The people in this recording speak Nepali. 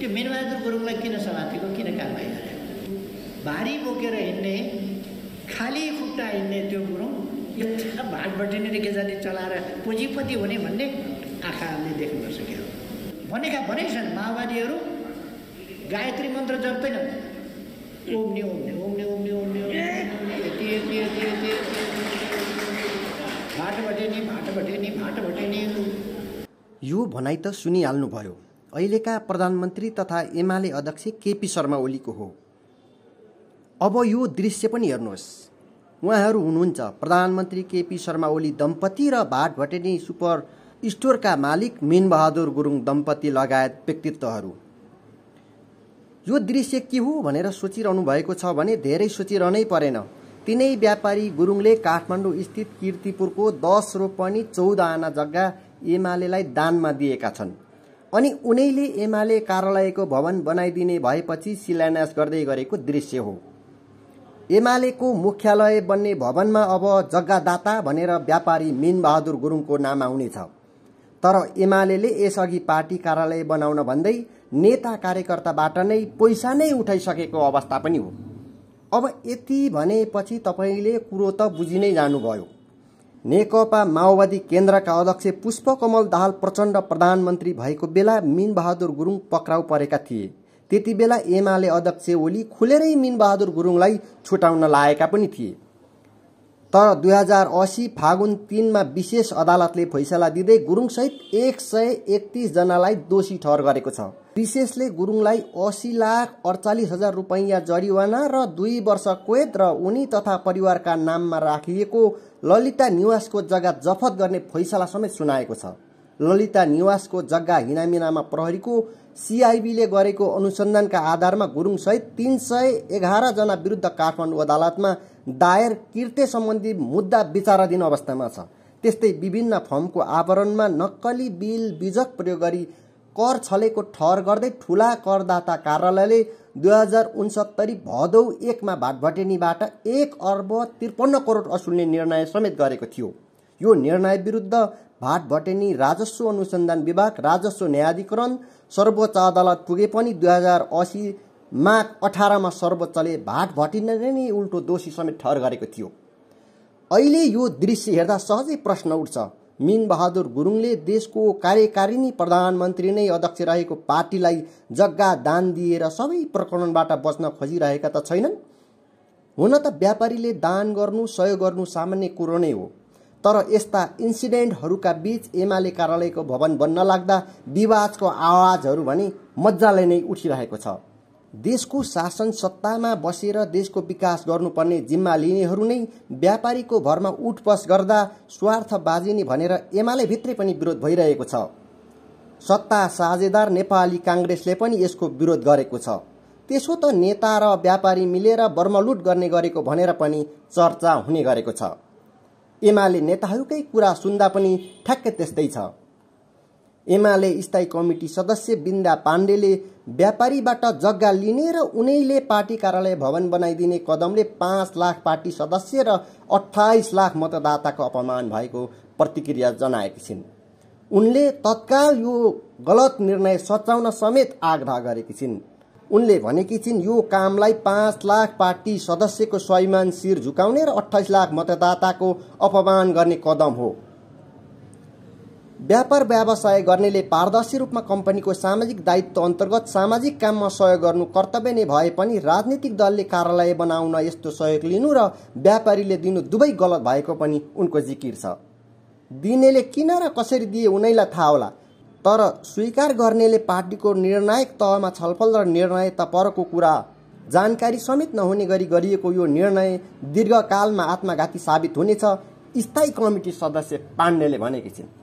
त्यो मेनबहादुर गुरुङलाई किन समातेको किन काम गरेको भारी बोकेर हिँड्ने खाली खुट्टा हिँड्ने त्यो गुरुङ यो बटिनेर के जाने चलाएर पुँजीपति हुने भन्ने आँखाले देख्न सकेको भनेका भने माओवादीहरू गायत्री मन्त्र जप्दैन ओम्ने ओम्ने ओम्ने ओम्ने ओम्ने ओम्ने भाटबटेनी भाटबटेनी भाटबटेनी यो भनाइ त सुनिहाल्नुभयो अहिलेका प्रधानमन्त्री तथा एमाले अध्यक्ष केपी शर्मा ओलीको हो अब यो दृश्य पनि हेर्नुहोस् उहाँहरू हुनुहुन्छ प्रधानमन्त्री केपी शर्मा ओली दम्पति र भाट भटेनी सुपर स्टोरका मालिक मेनबहादुर गुरुङ दम्पति लगायत व्यक्तित्वहरू यो दृश्य के हो भनेर सोचिरहनु भएको छ भने धेरै सोचिरहनै परेन तिनै व्यापारी गुरुङले काठमाडौँ स्थित किर्तिपुरको दस रोपनी चौध आना जग्गा एमालेलाई दानमा दिएका छन् अनि उनैले एमाले कार्यालयको भवन बनाइदिने भएपछि शिलान्यास गर्दै गरेको दृश्य हो एमालेको मुख्यालय बन्ने भवनमा अब जग्गादाता भनेर व्यापारी मिनबहादुर गुरुङको नाम आउनेछ तर एमाले यसअघि पार्टी कार्यालय बनाउन भन्दै नेता कार्यकर्ताबाट नै पैसा नै उठाइसकेको अवस्था पनि हो अब यति भनेपछि तपाईँले कुरो त बुझिनै जानुभयो नेकपा माओवादी केन्द्रका अध्यक्ष पुष्पकमल दाहाल प्रचण्ड प्रधानमन्त्री भएको बेला मिनबहादुर गुरुङ पक्राउ परेका थिए त्यति बेला एमाले अध्यक्ष ओली खुलेरै मिनबहादुर गुरुङलाई छुटाउन लागेका पनि थिए तर दुई हजार असी फागुन तिनमा विशेष अदालतले फैसला दिँदै गुरुङसहित एक सय एकतिसजनालाई दोषी ठहर गरेको छ विशेषले गुरुङलाई असी लाख अडचालिस हजार रुपैयाँ जरिवाना र दुई वर्ष कोद र उनी तथा परिवारका नाममा राखिएको ललिता निवासको जग्गा जफत गर्ने फैसला समेत सुनाएको छ ललिता निवासको जग्गा हिनामिनामा प्रहरीको सिआइबीले गरेको अनुसन्धानका आधारमा गुरुङसहित तिन सय एघारजना विरुद्ध काठमाडौँ अदालतमा दायर किर्ते सम्बन्धी मुद्दा विचाराधीन अवस्थामा छ त्यस्तै विभिन्न फर्मको आवरणमा नक्कली बिल बिजक प्रयोग गरी कर छलेको ठहर गर्दै ठुला करदाता कार्यालयले दुई हजार उन्सत्तरी भदौ एकमा भाटभटेनीबाट एक अर्ब त्रिपन्न करोड असुल्ने निर्णय समेत गरेको थियो यो निर्णय विरुद्ध भाट भटेनी राजस्व अनुसन्धान विभाग राजस्व न्यायाधिकरण सर्वोच्च अदालत पुगे पनि दुई हजार असी माघ अठारमा सर्वोच्चले भाट भटिनले नै उल्टो दोषी समेत ठहर गरेको थियो अहिले यो दृश्य हेर्दा सहजै प्रश्न उठ्छ मिन बहादुर गुरुङले देशको कार्यकारिणी प्रधानमन्त्री नै अध्यक्ष रहेको पार्टीलाई जग्गा दान दिएर सबै प्रकरणबाट बच्न खोजिरहेका त छैनन् हुन त व्यापारीले दान गर्नु सहयोग गर्नु सामान्य कुरो नै हो तर यस्ता इन्सिडेन्टहरूका बीच एमाले कार्यालयको भवन बन्न लाग्दा विवादको आवाजहरू भने मजाले नै उठिरहेको छ देशको शासन सत्तामा बसेर देशको विकास गर्नुपर्ने जिम्मा लिनेहरू नै व्यापारीको भरमा उठपस गर्दा स्वार्थ बाजिने भनेर एमाले भित्रै पनि विरोध भइरहेको छ सत्ता साझेदार नेपाली काङ्ग्रेसले पनि यसको विरोध गरेको छ त्यसो त नेता र व्यापारी मिलेर बर्मलुट गर्ने गरेको भनेर पनि चर्चा हुने गरेको छ एमाले नेताहरूकै कुरा सुन्दा पनि ठ्याक्कै त्यस्तै छ एमाले स्थायी कमिटी सदस्य बिन्दा पाण्डेले व्यापारीबाट जग्गा लिने र उनैले पार्टी कार्यालय भवन बनाइदिने कदमले पाँच लाख पार्टी सदस्य र अठाइस लाख मतदाताको अपमान भएको प्रतिक्रिया जनाएकी छिन् उनले तत्काल यो गलत निर्णय सचाउन समेत आग्रह गरेकी छिन् उनले भनेकी छिन् यो कामलाई पाँच लाख पार्टी सदस्यको स्वाभिमान शिर झुकाउने र अठाइस लाख मतदाताको अपमान गर्ने कदम हो व्यापार व्यवसाय गर्नेले पारदर्शी रूपमा कम्पनीको सामाजिक दायित्व अन्तर्गत सामाजिक काममा सहयोग गर्नु कर्तव्य नै भए पनि राजनीतिक दलले कार्यालय बनाउन यस्तो सहयोग लिनु र व्यापारीले दिनु दुवै गलत भएको पनि उनको जिकिर छ दिनेले किन र कसरी दिए उनैलाई थाहा होला तर स्वीकार गर्नेले पार्टीको निर्णायक तहमा छलफल र निर्णयता परको कुरा जानकारी समेत नहुने गरी गरिएको यो निर्णय दीर्घकालमा आत्मघाती साबित हुनेछ स्थायी कमिटी सदस्य पाण्डेले भनेकी छिन्